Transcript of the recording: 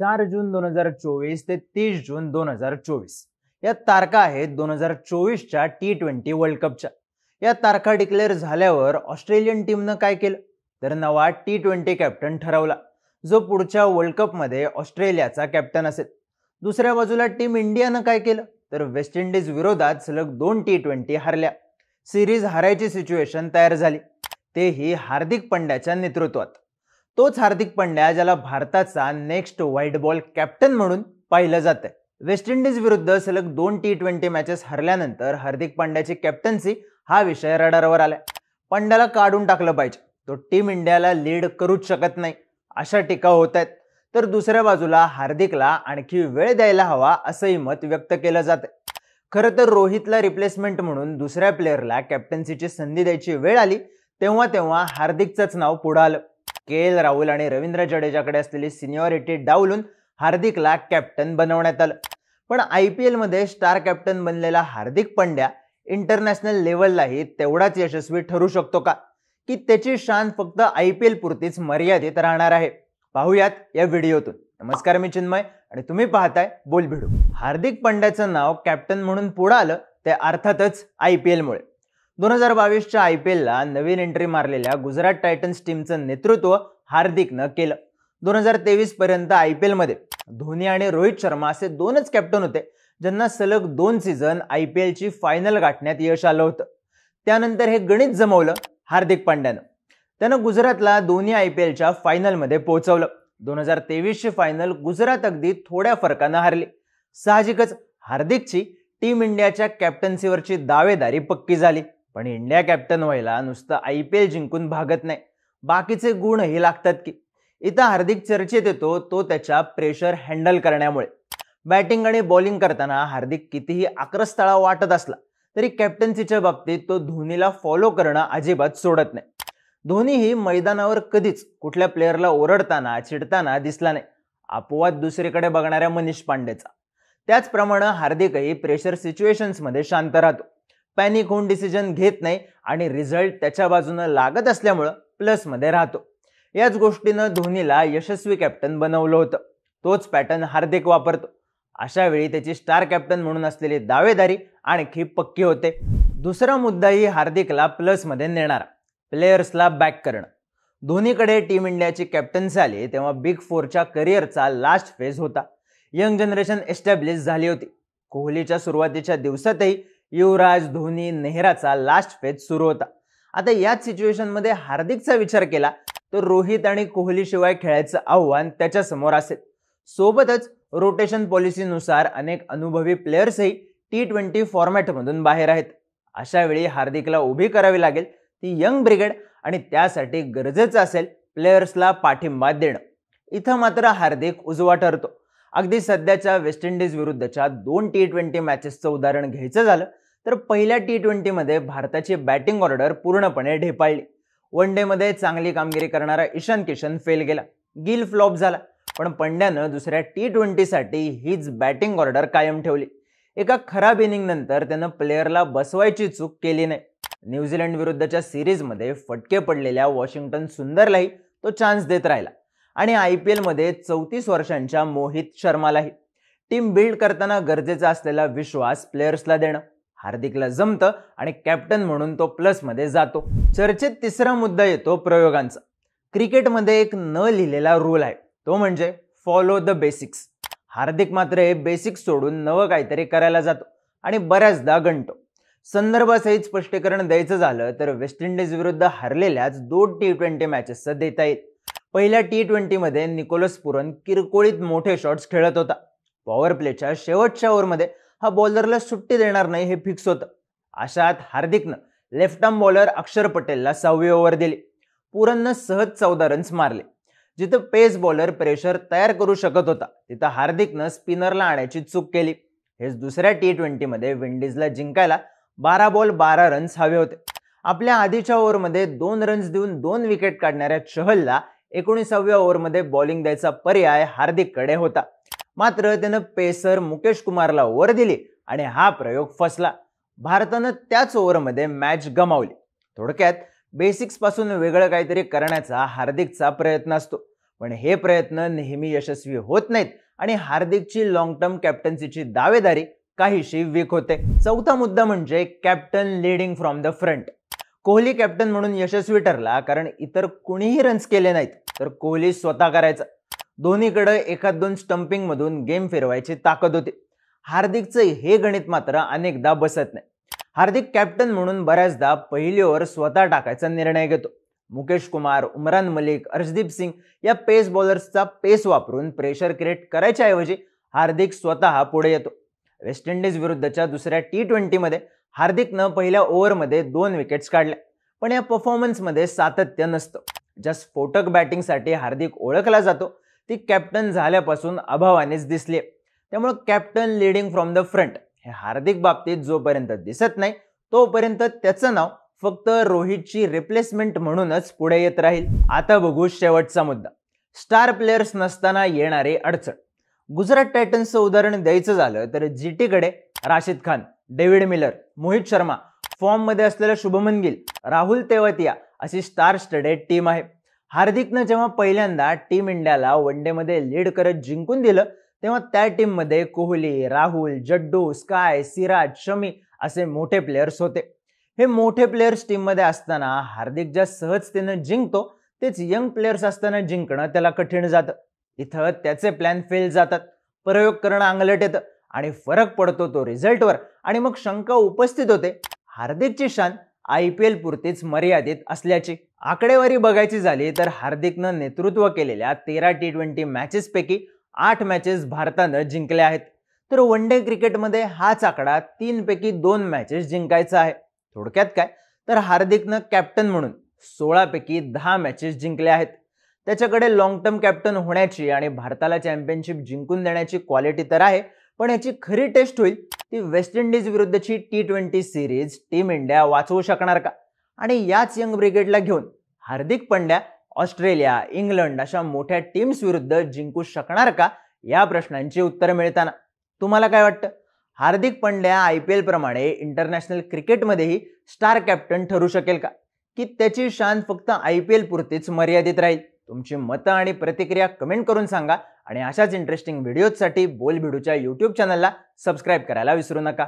चार जून दोन हजार चोवीस ते तीस जून दोन हजार चोवीस या तारखा आहेत दोन हजार चोवीसच्या टी ट्वेंटी वर्ल्ड कपच्या या तारखा डिक्लेअर झाल्यावर ऑस्ट्रेलियन टीमनं काय केलं तर नवा टी ट्वेंटी कॅप्टन ठरवला जो पुढच्या वर्ल्ड कपमध्ये ऑस्ट्रेलियाचा कॅप्टन असेल दुसऱ्या बाजूला टीम इंडियानं काय केलं तर वेस्ट इंडिज विरोधात सलग दोन टी ट्वेंटी हारल्या सिरीज हारायची सिच्युएशन तयार झाली तेही हार्दिक पंड्याच्या नेतृत्वात तोच हार्दिक पंड्या ज्याला भारताचा नेक्स्ट व्हाईट बॉल कॅप्टन म्हणून पाहिलं जात आहे वेस्ट इंडिज विरुद्ध सलग दोन टी ट्वेंटी मॅचेस हरल्यानंतर हार्दिक पांड्याची कॅप्टन्सी हा विषय रडारवर आलाय पंड्याला काढून टाकलं पाहिजे तो टीम इंडियाला लीड करूच शकत नाही अशा टीका होत आहेत तर दुसऱ्या बाजूला हार्दिकला आणखी वेळ द्यायला हवा असंही मत व्यक्त केलं जात आहे खरं तर रोहितला रिप्लेसमेंट म्हणून दुसऱ्या प्लेअरला कॅप्टन्सीची संधी द्यायची वेळ आली तेव्हा तेव्हा हार्दिकचंच नाव पुढं आलं के एल राहुल आणि रवींद्र जडेजाकडे असलेली सिनियॉरिटी डावलून हार्दिकला कॅप्टन बनवण्यात आलं पण आय पी एलमध्ये स्टार कॅप्टन बनलेला हार्दिक पंड्या इंटरनॅशनल लेवललाही तेवढाच यशस्वी ठरू शकतो का की त्याची शान फक्त आय पी एल पुरतीच मर्यादित राहणार आहे पाहूयात या व्हिडिओतून नमस्कार मी चिन्मय आणि तुम्ही पाहताय बोल भिडू हार्दिक पंड्याचं नाव कॅप्टन म्हणून पुढं आलं ते अर्थातच आय पी एलमुळे दोन हजार बावीसच्या आय पी एलला नवीन एंट्री मारलेल्या गुजरात टायटन्स टीमचं नेतृत्व हार्दिकनं केलं दोन हजार तेवीस पर्यंत आय पी एलमध्ये धोनी आणि रोहित शर्मा असे दोनच कॅप्टन होते ज्यांना सलग दोन सीझन आय पी एलची फायनल गाठण्यात यश आलं होतं त्यानंतर हे गणित जमवलं हार्दिक पांड्यानं त्यानं गुजरातला दोन्ही आय पी एलच्या फायनलमध्ये पोहोचवलं दोन हजार तेवीसची फायनल गुजरात अगदी थोड्या फरकानं हारली साहजिकच हार्दिकची टीम इंडियाच्या कॅप्टन्सीवरची दावेदारी पक्की झाली पण इंडिया कॅप्टन व्हायला नुसतं आय पी एल जिंकून भागत नाही बाकीचे गुणही लागतात की इथं हार्दिक चर्चेत येतो तो त्याच्या प्रेशर हँडल करण्यामुळे बॅटिंग आणि बॉलिंग करताना हार्दिक कितीही आक्रस्थळा वाटत असला तरी कॅप्टन्सीच्या बाबतीत तो धोनीला फॉलो करणं अजिबात सोडत नाही धोनीही मैदानावर कधीच कुठल्या प्लेअरला ओरडताना चिडताना दिसला नाही अपवाद दुसरीकडे बघणाऱ्या मनीष पांडेचा त्याचप्रमाणे हार्दिकही प्रेशर सिच्युएशन्समध्ये शांत राहतो पॅनिक होऊन डिसिजन घेत नाही आणि रिझल्ट त्याच्या बाजूनं लागत असल्यामुळं प्लसमध्ये राहतो याच गोष्टीनं धोनीला यशस्वी कॅप्टन बनवलं होतं तोच पॅटर्न हार्दिक वापरतो अशा वेळी त्याची स्टार कॅप्टन म्हणून असलेली दावेदारी आणखी पक्की होते दुसरा मुद्दाही हार्दिकला प्लसमध्ये नेणारा प्लेयर्सला बॅक करणं धोनीकडे टीम इंडियाची कॅप्टन्सी आली तेव्हा बिग फोरच्या करिअरचा लास्ट फेज होता यंग जनरेशन एस्टॅब्लिश झाली होती कोहलीच्या सुरुवातीच्या दिवसातही युवराज धोनी नेहराचा लास्ट फेज सुरू होता आता याच सिच्युएशनमध्ये हार्दिकचा विचार केला तर रोहित आणि कोहलीशिवाय खेळायचं आव्हान त्याच्यासमोर असेल सोबतच रोटेशन पॉलिसीनुसार अनेक अनुभवी प्लेयर्सही टी ट्वेंटी फॉर्मॅटमधून बाहेर आहेत अशा वेळी हार्दिकला उभी करावी लागेल ती यंग ब्रिगेड आणि त्यासाठी गरजेचं असेल प्लेयर्सला पाठिंबा देणं इथं मात्र हार्दिक उजवा ठरतो अगदी सध्याच्या वेस्ट इंडिज विरुद्धच्या दोन टी ट्वेंटी मॅचेसचं उदाहरण घ्यायचं झालं तर पहिल्या टी ट्वेंटीमध्ये भारताची बॅटिंग ऑर्डर पूर्णपणे ढेपाळली वन डेमध्ये चांगली कामगिरी करणारा ईशान किशन फेल गेला गिल फ्लॉप झाला पण पंड्यानं दुसऱ्या टी ट्वेंटीसाठी हीच बॅटिंग ऑर्डर कायम ठेवली एका खराब इनिंगनंतर त्यानं प्लेअरला बसवायची चूक केली नाही न्यूझीलंड विरुद्धच्या सिरीजमध्ये फटके पडलेल्या वॉशिंग्टन सुंदरलाही तो चान्स देत राहिला आणि आय पी एलमध्ये चौतीस वर्षांच्या मोहित शर्मालाही टीम बिल्ड करताना गरजेचा असलेला विश्वास प्लेयर्सला देणं हार्दिकला जमतं आणि कॅप्टन म्हणून तो प्लसमध्ये जातो चर्चेत तिसरा मुद्दा येतो प्रयोगांचा क्रिकेटमध्ये एक न लिहिलेला रूल आहे तो म्हणजे फॉलो द बेसिक्स हार्दिक मात्र हे बेसिक्स सोडून नवं काहीतरी करायला जातो आणि बऱ्याचदा गणतो संदर्भासहित स्पष्टीकरण द्यायचं झालं तर वेस्ट इंडिज विरुद्ध हरलेल्याच दोन टी ट्वेंटी मॅचेसचं देता येईल पहिल्या टी ट्वेंटीमध्ये निकोलस पुरन किरकोळीत मोठे शॉट्स खेळत होता पॉवर प्लेच्या शेवटच्या ओव्हरमध्ये हा बॉलरला सुट्टी देणार नाही हे फिक्स होतं अशात हार्दिकनं लेफ्ट आर्म बॉलर अक्षर पटेलला सहावी ओव्हर दिली पुरननं सहज चौदा रन्स मारले जिथं पेस बॉलर प्रेशर तयार करू शकत होता तिथं हार्दिकनं स्पिनरला आणायची चूक केली हेच दुसऱ्या टी ट्वेंटीमध्ये विंडीजला जिंकायला बारा बॉल बारा रन्स हवे होते आपल्या आधीच्या ओव्हरमध्ये दोन रन्स देऊन दोन विकेट काढणाऱ्या चहलला एकोणीसाव्या ओव्हरमध्ये बॉलिंग द्यायचा पर्याय हार्दिककडे होता मात्र त्यानं पेसर मुकेश कुमारला ओव्हर दिली आणि हा प्रयोग फसला भारतानं त्याच ओव्हरमध्ये मॅच गमावली थोडक्यात बेसिक्सपासून वेगळं काहीतरी करण्याचा हार्दिकचा प्रयत्न असतो पण हे प्रयत्न नेहमी यशस्वी होत नाहीत आणि हार्दिकची लॉंग टर्म कॅप्टन्सीची दावेदारी काहीशी वीक होते चौथा मुद्दा म्हणजे captain leading from the front Kohli captain म्हणून यशस्वी ठरला कारण इतर कुणीही रन्स केले नाहीत तर कोहली स्वतः करायचा दोन्हीकडे एखाद दोन मधून गेम फिरवायची ताकद होती हार्दिकचं हे गणित मात्र अनेकदा बसत नाही हार्दिक कॅप्टन म्हणून बऱ्याचदा पहिली ओव्हर स्वतः टाकायचा निर्णय घेतो मुकेश कुमार उमरान मलिक अर्शदीप सिंग या पेस बॉलर्सचा पेस वापरून प्रेशर क्रिएट करायच्याऐवजी हार्दिक स्वतः पुढे येतो वेस्ट इंडिज विरुद्धच्या दुसऱ्या टी ट्वेंटीमध्ये हार्दिकनं पहिल्या ओव्हरमध्ये दोन विकेट्स काढल्या पण या परफॉर्मन्समध्ये सातत्य नसतं ज्या स्फोटक बॅटिंगसाठी हार्दिक ओळखला जातो ती कॅप्टन झाल्यापासून अभावानेच दिसली त्यामुळं captain leading from the front हे हार्दिक बाबतीत जोपर्यंत दिसत नाही तोपर्यंत त्याचं नाव फक्त रोहितची रिप्लेसमेंट म्हणूनच पुढे येत राहील आता बघू शेवटचा मुद्दा स्टार प्लेयर्स नसताना येणारे अडचण गुजरात टायटन्सचं उदाहरण द्यायचं झालं तर जी टीकडे राशिद खान डेव्हिड मिलर मोहित शर्मा फॉर्ममध्ये असलेला शुभमन गिल राहुल तेवतिया अशी स्टार स्टडेड टीम आहे हार्दिकनं जेव्हा पहिल्यांदा टीम इंडियाला वन डेमध्ये लीड करत जिंकून दिलं तेव्हा त्या टीममध्ये कोहली राहुल जड्डू स्काय सिराज शमी असे मोठे प्लेयर्स होते हे मोठे प्लेयर्स टीममध्ये असताना हार्दिक ज्या सहजतेनं जिंकतो तेच यंग प्लेयर्स असताना जिंकणं त्याला कठीण जातं इथं त्याचे प्लॅन फेल जातात प्रयोग करणं अंगलट येतं आणि फरक पडतो तो रिझल्टवर आणि मग शंका उपस्थित होते हार्दिकची शान आय पी एल मर्यादित असल्याचे आकडेवारी बघायची झाली तर हार्दिकनं नेतृत्व केलेल्या तेरा टी ट्वेंटी मॅचेसपैकी आठ मॅचेस भारतानं जिंकल्या आहेत तर वन डे क्रिकेटमध्ये हाच आकडा तीनपैकी दोन मॅचेस जिंकायचा आहे थोडक्यात काय तर हार्दिकनं कॅप्टन म्हणून सोळापैकी दहा मॅचेस जिंकल्या आहेत त्याच्याकडे लॉंग टर्म कॅप्टन होण्याची आणि भारताला चॅम्पियनशिप जिंकून देण्याची क्वालिटी तर आहे पण याची खरी टेस्ट होईल ती वेस्ट इंडिज विरुद्धची T twenty series team India वाचवू शकणार का आणि याच यंग ब्रिगेडला घेऊन हार्दिक पंड्या ऑस्ट्रेलिया इंग्लंड अशा मोठ्या टीम्स विरुद्ध जिंकू शकणार का या प्रश्नांची उत्तरं मिळताना तुम्हाला काय वाटतं हार्दिक पंड्या आय पी एलप्रमाणे इंटरनॅशनल क्रिकेटमध्येही स्टार कॅप्टन ठरू शकेल का की त्याची शान फक्त आय पी एल पुरतीच मर्यादित राहील तुमची मतं आणि प्रतिक्रिया कमेंट करून सांगा आणि अशाच इंटरेस्टिंग व्हिडिओजसाठी भिडूच्या यूट्यूब चॅनलला सबस्क्राईब करायला विसरू नका